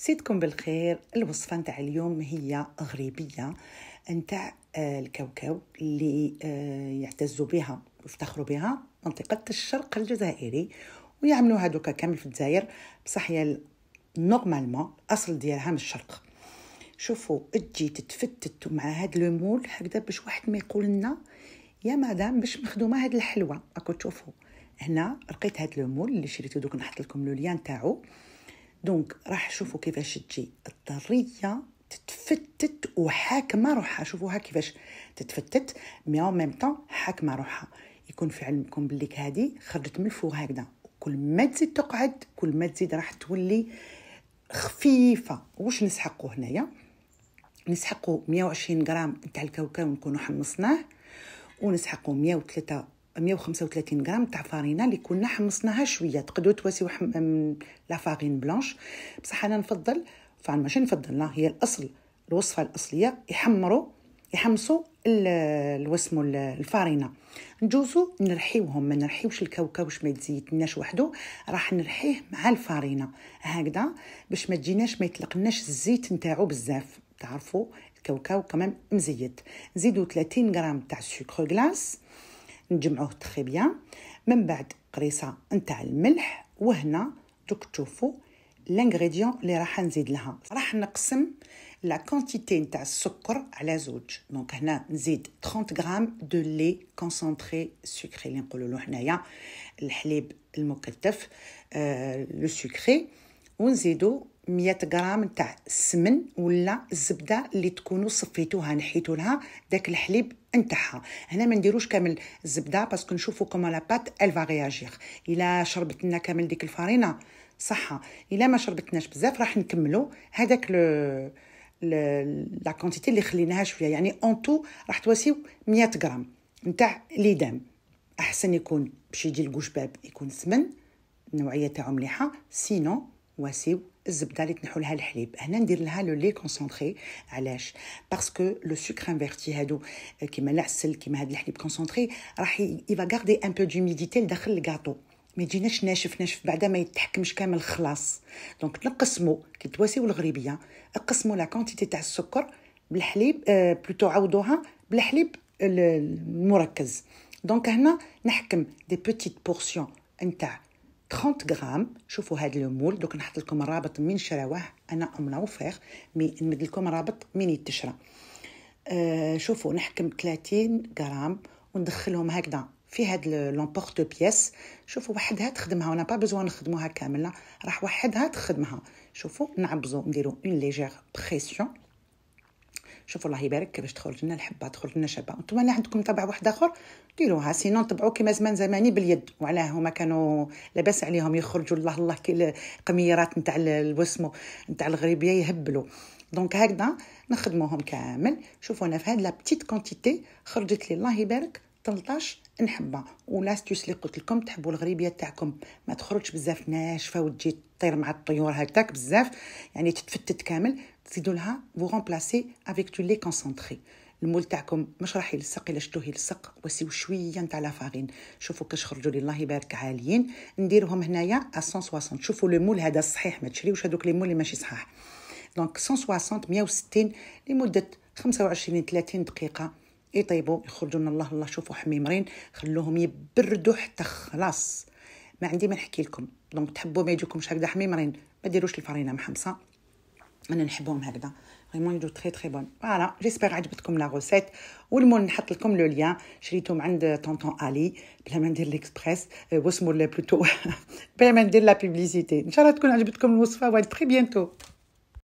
سيدكم بالخير الوصفة نتاع اليوم هي غريبية نتاع آه، الكاوكاو اللي آه، يعتزوا بها ويفتخروا بها منطقة الشرق الجزائري ويعملوا هادوكا كامل في الجزائر بصح هي نورمالمون الاصل ديالها من الشرق شوفوا تجي تتفتت مع هاد لومول هكذا باش واحد ما يقول لنا يا مدام باش مخدومه هاد الحلوه اكو تشوفوا هنا لقيت هاد لومول اللي شريته دوك نحط لكم لو ليان تاعو دونك راح شوفوا كيفاش تجي الطريه تتفتت وحاكمه روحها شوفوها كيفاش تتفتت مي او ميم طون حاكمه روحها يكون في علمكم بليك هادي خرجت من الفوق هكذا كل ما تزيد تقعد كل ما تزيد راح تولي خفيفه واش نسحقوا هنايا نسحقوا 120 غرام تاع الكاوكاو نكونوا حمصناه ونسحقوا 103 135 غرام تاع فارينه اللي كنا حمصناها شويه تقدروا تواسيو من لا فارين بلانش بصح انا نفضل فعن ماشي نفضل لا هي الاصل الوصفه الاصليه يحمروا يحمصوا الوسمو الفارينه نجوزو نرحيوهم ما نرحيوش الكاوكاوش ما يتزيدناش وحده راح نرحيه مع الفارينه هكذا باش ما تجيناش ما يطلقناش الزيت نتاعو بزاف تعرفوا الكاوكاو كمان مزيد نزيدو 30 غرام تاع سكر غلاس نجمعوه تخي بيان من بعد قريصه نتاع الملح وهنا دوك تشوفوا لانغريديون اللي راح نزيد لها راح نقسم لا كونتيتي نتاع السكر على زوج دونك هنا نزيد 30 غرام دو لي كونسونطري سكري اللي نقولوا له حنايا الحليب المكثف لو آه سكري ونزيدو مية غرام تاع السمن ولا الزبده اللي تكونوا صفيتوها نحيتو لها داك الحليب نتاعها هنا ما نديروش كامل الزبده باسكو نشوفو كوما لا بات ال فاغياجيغ الا شربت لنا كامل ديك الفرينه صحه الا ما شربتناش بزاف راح نكملو هذاك لو لا كونتيتي اللي خليناها شويه يعني اون تو راح تواسيو 100 غرام نتاع ليدام احسن يكون باش يجي القشباب يكون سمن النوعيه تاعو مليحه سينو واسيو الزبده اللي تنحوا لها الحليب هنا ندير لها لو لي كونسونطري علاش باسكو لو سكر انفيرتي هادو آه، كيما العسل كيما هاد الحليب كونسونطري راح يفا غاردي ان بو دوميديتي لداخل الكاطو ما يجيناش ناشف ناشف بعدا ما يتحكمش كامل خلاص دونك نقسمو كي تواسيو الغريبيه نقسمو لا كونتيتي تاع السكر بالحليب أه بلوتو عوضوها بالحليب المركز دونك هنا نحكم دي بوتيت بورسيون نتاع 30 غرام شوفوا هذا المول دوك نحط لكم الرابط من شراوه انا ام نوفير مي نمد لكم الرابط من يتشرى آه شوفوا نحكم 30 غرام وندخلهم هكذا في هاد لومبورت بيس شوفوا وحدها تخدمها وانا با بزوان نخدموها كامله راح وحدها تخدمها شوفوا نعبزو نديرو اون ليجير بريسيون شوفوا الله يبارك كيفاش تخرج لنا الحبه تخرج لنا شابه انتم اللي عندكم طبع واحد اخر ديروها سينون طبعوا كيما زمان زماني باليد وعلاه هما كانوا لاباس عليهم يخرجوا الله الله كي القميرات نتاع الوسمو نتاع الغريبيه يهبلوا دونك هكذا نخدموهم كامل شوفوا انا في هاد لا بتيت كونتيتي خرجت لي الله يبارك 13 نحبه ولاستيوس اللي قلت لكم تحبوا الغريبيه تاعكم ما تخرجش بزاف ناشفه وتجي تطير مع الطيور هكاك بزاف يعني تتفتت كامل تزيدوا لها فو رومبلاسي افيك تو لي كونسونطري المول تاعكم مش راح يلصق الا شتوه يلصق وسيو شويه نتاع لافارين شوفوا كاش خرجوا لي الله يبارك عاليين نديرهم هنايا 160 شوفوا المول هذا صحيح ما تشريوش هذوك لي مول اللي ماشي صحاح دونك 160 160 لمده 25 30 دقيقه يطيبوا إيه يخرجوا لنا الله الله شوفوا حميمرين خلوهم يبردوا حتى خلاص ما عندي ما نحكي لكم دونك تحبوا ما يجيكمش هكذا حميمرين ما ديروش الفرينه محمصه انا نحبهم هكذا فريمون يدو تري تري بون فوالا جيسبر عجبتكم لا روسيت والمهم نحط لكم لو ليان شريتهم عند طونطون الي بلا ما ندير ليكسبريس واسمو بلوتو بلا ما ندير لا بيبليسيتي ان شاء الله تكون عجبتكم الوصفه وهاد تري بيانتو